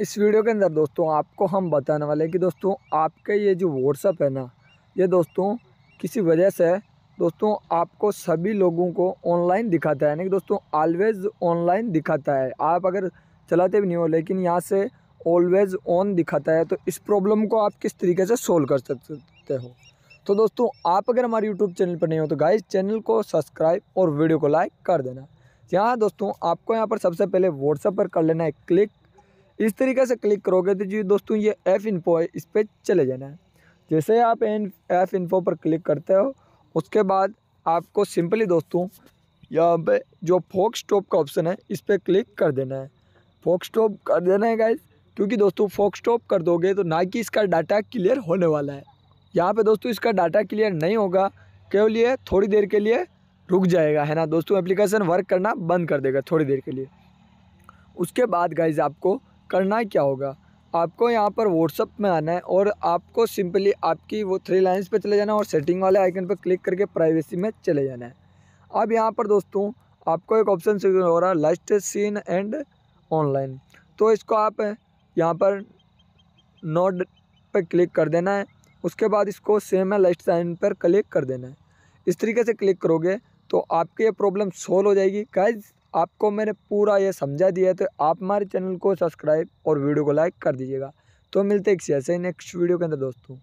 इस वीडियो के अंदर दोस्तों आपको हम बताने वाले हैं कि दोस्तों आपके ये जो व्हाट्सअप है ना ये दोस्तों किसी वजह से दोस्तों आपको सभी लोगों को ऑनलाइन दिखाता है यानी कि दोस्तों ऑलवेज़ ऑनलाइन दिखाता है आप अगर चलाते भी नहीं हो लेकिन यहाँ से ऑलवेज़ ऑन दिखाता है तो इस प्रॉब्लम को आप किस तरीके से सोल्व कर सकते हो तो दोस्तों आप अगर हमारे यूट्यूब चैनल पर नहीं हो तो गाइज चैनल को सब्सक्राइब और वीडियो को लाइक कर देना यहाँ दोस्तों आपको यहाँ पर सबसे पहले व्हाट्सएप पर कर लेना है क्लिक इस तरीके से क्लिक करोगे तो जी दोस्तों ये एफ़ इन्फो है इस पर चले जाना है जैसे आप एन एफ़ इन्फो पर क्लिक करते हो उसके बाद आपको सिंपली दोस्तों यहाँ पे जो फोक स्टॉप का ऑप्शन है इस पर क्लिक कर देना है फोक स्टॉप कर देना है गाइज क्योंकि दोस्तों फोक स्टॉप कर दोगे तो ना कि इसका डाटा क्लियर होने वाला है यहाँ पे दोस्तों इसका डाटा क्लियर नहीं होगा केवल ये थोड़ी देर के लिए रुक जाएगा है ना दोस्तों एप्लीकेशन वर्क करना बंद कर देगा थोड़ी देर के लिए उसके बाद गाइज आपको करना क्या होगा आपको यहाँ पर व्हाट्सअप में आना है और आपको सिंपली आपकी वो थ्री लाइन्स पे चले जाना है और सेटिंग वाले आइकन पर क्लिक करके प्राइवेसी में चले जाना है अब यहाँ पर दोस्तों आपको एक ऑप्शन हो रहा है लास्ट सीन एंड ऑनलाइन तो इसको आप यहाँ पर नोट पर क्लिक कर देना है उसके बाद इसको सेम है लास्ट साइन पर क्लिक कर देना है इस तरीके से क्लिक करोगे तो आपकी ये प्रॉब्लम सोल्व हो जाएगी गाइज आपको मैंने पूरा ये समझा दिया तो आप हमारे चैनल को सब्सक्राइब और वीडियो को लाइक कर दीजिएगा तो मिलते एक ऐसे नेक्स्ट वीडियो के अंदर दोस्तों